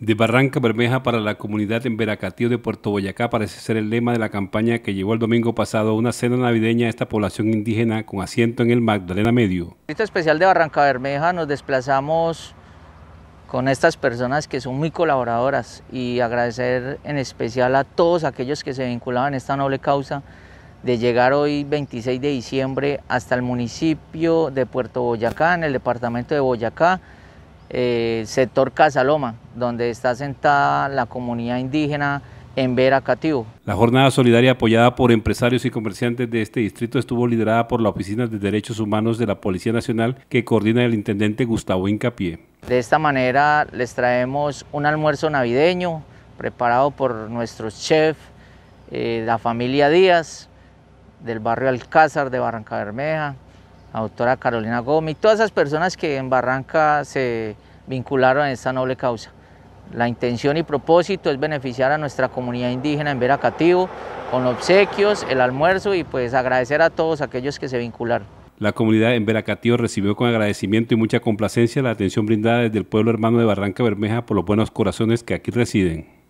de Barranca Bermeja para la comunidad en Veracatío de Puerto Boyacá parece ser el lema de la campaña que llevó el domingo pasado una cena navideña a esta población indígena con asiento en el Magdalena Medio. En este especial de Barranca Bermeja nos desplazamos con estas personas que son muy colaboradoras y agradecer en especial a todos aquellos que se vinculaban a esta noble causa de llegar hoy 26 de diciembre hasta el municipio de Puerto Boyacá, en el departamento de Boyacá, eh, sector Loma, donde está asentada la comunidad indígena en Vera Cativo. La jornada solidaria apoyada por empresarios y comerciantes de este distrito estuvo liderada por la Oficina de Derechos Humanos de la Policía Nacional que coordina el intendente Gustavo Incapié. De esta manera les traemos un almuerzo navideño preparado por nuestro chef, eh, la familia Díaz, del barrio Alcázar de Barranca Bermeja, la doctora Carolina Gómez, y todas esas personas que en Barranca se vincularon a esta noble causa. La intención y propósito es beneficiar a nuestra comunidad indígena en Veracativo con obsequios, el almuerzo y pues agradecer a todos aquellos que se vincularon. La comunidad en Veracatío recibió con agradecimiento y mucha complacencia la atención brindada desde el pueblo hermano de Barranca Bermeja por los buenos corazones que aquí residen.